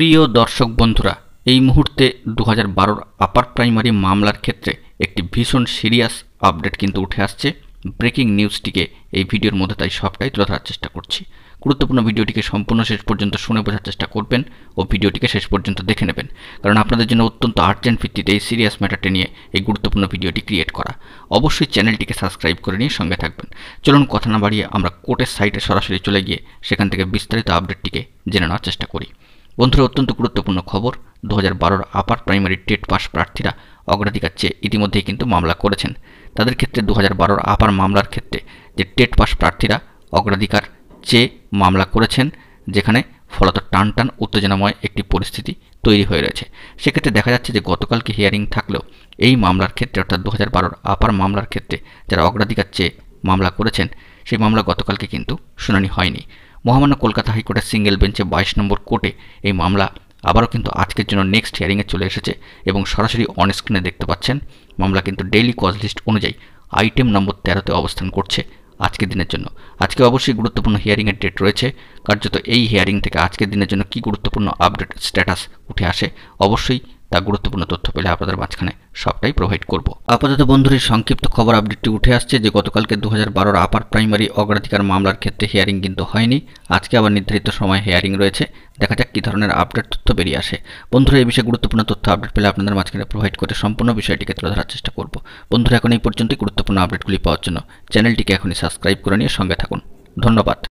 প্রিয় দর্শক বন্ধুরা এই মুহূর্তে দু হাজার আপার প্রাইমারি মামলার ক্ষেত্রে একটি ভীষণ সিরিয়াস আপডেট কিন্তু উঠে আসছে ব্রেকিং নিউজটিকে এই ভিডিওর মধ্যে তাই সবটাই তুলে ধরার চেষ্টা করছি গুরুত্বপূর্ণ ভিডিওটিকে সম্পূর্ণ শেষ পর্যন্ত শুনে বোঝার চেষ্টা করবেন ও ভিডিওটিকে শেষ পর্যন্ত দেখে নেবেন কারণ আপনাদের জন্য অত্যন্ত আর্জেন্ট ভিত্তিতে এই সিরিয়াস ম্যাটারটি নিয়ে এই গুরুত্বপূর্ণ ভিডিওটি ক্রিয়েট করা অবশ্যই চ্যানেলটিকে সাবস্ক্রাইব করে নিয়ে সঙ্গে থাকবেন চলুন কথা না বাড়িয়ে আমরা কোর্টের সাইটে সরাসরি চলে গিয়ে সেখান থেকে বিস্তারিত আপডেটটিকে জেনে নেওয়ার চেষ্টা করি বন্ধুরা অত্যন্ত গুরুত্বপূর্ণ খবর দু হাজার বারোর আপার প্রাইমারি টেট পাস প্রার্থীরা অগ্রাধিকার চেয়ে ইতিমধ্যেই কিন্তু মামলা করেছেন তাদের ক্ষেত্রে দু হাজার বারোর আপার মামলার ক্ষেত্রে যে টেট পাস প্রার্থীরা অগ্রাধিকার চেয়ে মামলা করেছেন যেখানে ফলত টান টান উত্তেজনাময় একটি পরিস্থিতি তৈরি হয়ে রয়েছে সেক্ষেত্রে দেখা যাচ্ছে যে গতকালকে হিয়ারিং থাকলেও এই মামলার ক্ষেত্রে অর্থাৎ দু হাজার বারোর আপার মামলার ক্ষেত্রে যারা অগ্রাধিকার চেয়ে মামলা করেছেন সেই মামলা গতকালকে কিন্তু শুনানি হয়নি মহামান্য কলকাতা হাইকোর্টের সিঙ্গেল বেঞ্চে বাইশ নম্বর কোর্টে এই মামলা আবারও কিন্তু আজকের জন্য নেক্সট হিয়ারিংয়ে চলে এসেছে এবং সরাসরি অনস্ক্রিনে দেখতে পাচ্ছেন মামলা কিন্তু ডেইলি কজ লিস্ট অনুযায়ী আইটেম নম্বর তেরোতে অবস্থান করছে আজকের দিনের জন্য আজকে অবশ্যই গুরুত্বপূর্ণ হিয়ারিংয়ের ডেট রয়েছে কার্যত এই হিয়ারিং থেকে আজকের দিনের জন্য কি গুরুত্বপূর্ণ আপডেট স্ট্যাটাস উঠে আসে অবশ্যই তা গুরুত্বপূর্ণ তথ্য পেলে আপনাদের মাঝখানে সবটাই প্রোভাইড করব আপাতত বন্ধুর এই সংক্ষিপ্ত খবর আপডেটটি উঠে আসছে যে গতকালকে দু হাজার আপার প্রাইমারি অগ্রাধিকার মামলার ক্ষেত্রে হিয়ারিং কিন্তু হয়নি আজকে আবার নির্ধারিত সময় হিয়ারিং রয়েছে দেখা যাক কী ধরনের আপডেট তথ্য বেরিয়ে আসে বন্ধুরা এই বিষয়ে গুরুত্বপূর্ণ তথ্য আপডেট পেলে আপনাদের মাঝখানে প্রোভাইড করতে সম্পূর্ণ বিষয়টিকে তুলে ধরার চেষ্টা করব বন্ধুরা এখন এই পর্যন্তই গুরুত্বপূর্ণ আপডেটগুলি পাওয়ার জন্য চ্যানেলটিকে এখনই সাবস্ক্রাইব করে নিয়ে সঙ্গে থাকুন ধন্যবাদ